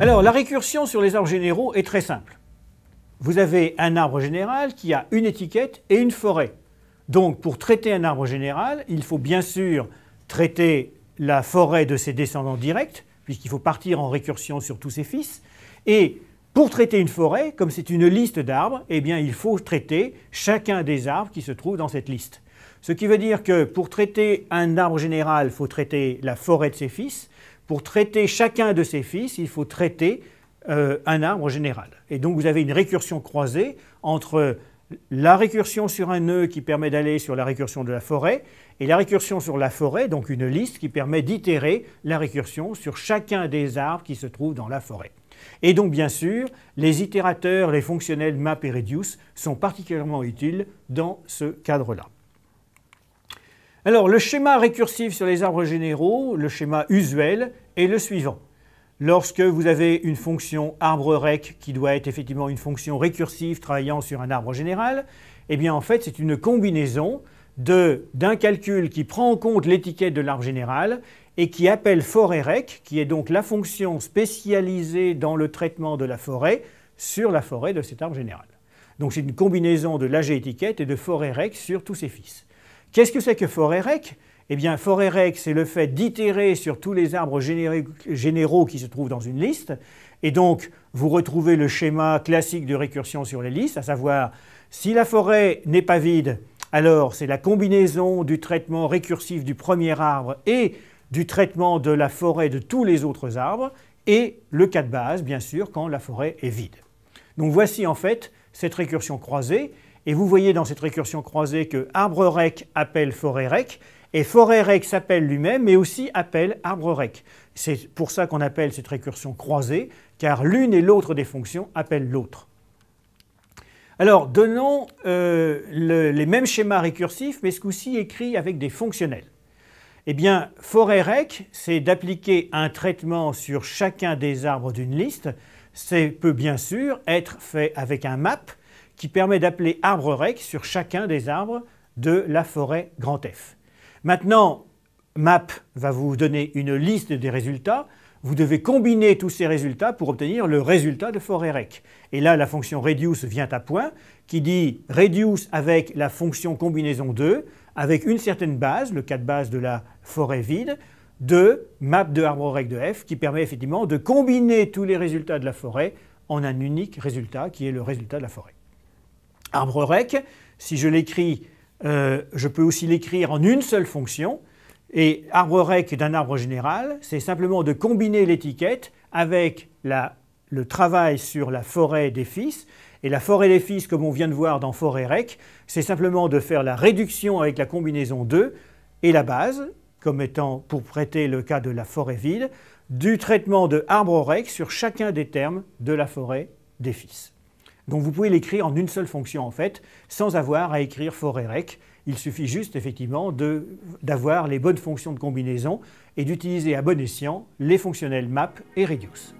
Alors, la récursion sur les arbres généraux est très simple. Vous avez un arbre général qui a une étiquette et une forêt. Donc, pour traiter un arbre général, il faut bien sûr traiter la forêt de ses descendants directs, puisqu'il faut partir en récursion sur tous ses fils. Et pour traiter une forêt, comme c'est une liste d'arbres, eh bien, il faut traiter chacun des arbres qui se trouvent dans cette liste. Ce qui veut dire que pour traiter un arbre général, il faut traiter la forêt de ses fils. Pour traiter chacun de ses fils, il faut traiter euh, un arbre général. Et donc vous avez une récursion croisée entre la récursion sur un nœud qui permet d'aller sur la récursion de la forêt, et la récursion sur la forêt, donc une liste qui permet d'itérer la récursion sur chacun des arbres qui se trouvent dans la forêt. Et donc bien sûr, les itérateurs, les fonctionnels map et reduce sont particulièrement utiles dans ce cadre-là. Alors, le schéma récursif sur les arbres généraux, le schéma usuel, est le suivant. Lorsque vous avez une fonction arbre rec qui doit être effectivement une fonction récursive travaillant sur un arbre général, eh bien en fait c'est une combinaison d'un calcul qui prend en compte l'étiquette de l'arbre général et qui appelle forêt rec, qui est donc la fonction spécialisée dans le traitement de la forêt sur la forêt de cet arbre général. Donc c'est une combinaison de l'AG étiquette et de forêt rec sur tous ses fils. Qu'est-ce que c'est que rec Eh bien, Rec, c'est le fait d'itérer sur tous les arbres généraux qui se trouvent dans une liste. Et donc, vous retrouvez le schéma classique de récursion sur les listes, à savoir, si la forêt n'est pas vide, alors c'est la combinaison du traitement récursif du premier arbre et du traitement de la forêt de tous les autres arbres, et le cas de base, bien sûr, quand la forêt est vide. Donc voici en fait cette récursion croisée et vous voyez dans cette récursion croisée que arbre rec appelle forêt rec, et forêt rec s'appelle lui-même, mais aussi appelle arbre rec. C'est pour ça qu'on appelle cette récursion croisée, car l'une et l'autre des fonctions appellent l'autre. Alors, donnons euh, les mêmes schémas récursifs, mais ce coup-ci écrit avec des fonctionnels. Eh bien, forêt rec, c'est d'appliquer un traitement sur chacun des arbres d'une liste. C'est peut bien sûr être fait avec un map, qui permet d'appeler arbre rec sur chacun des arbres de la forêt grand F. Maintenant, MAP va vous donner une liste des résultats. Vous devez combiner tous ces résultats pour obtenir le résultat de forêt rec. Et là, la fonction reduce vient à point, qui dit reduce avec la fonction combinaison 2, avec une certaine base, le cas de base de la forêt vide, de map de arbre rec de F, qui permet effectivement de combiner tous les résultats de la forêt en un unique résultat, qui est le résultat de la forêt arbre rec, si je l'écris, euh, je peux aussi l'écrire en une seule fonction. Et arbre rec d'un arbre général, c'est simplement de combiner l'étiquette avec le travail sur la forêt des fils. Et la forêt des fils, comme on vient de voir dans forêt rec, c'est simplement de faire la réduction avec la combinaison 2 et la base, comme étant pour prêter le cas de la forêt vide, du traitement de arbre rec sur chacun des termes de la forêt des fils. Donc vous pouvez l'écrire en une seule fonction en fait, sans avoir à écrire for et rec. Il suffit juste effectivement d'avoir les bonnes fonctions de combinaison et d'utiliser à bon escient les fonctionnels map et reduce.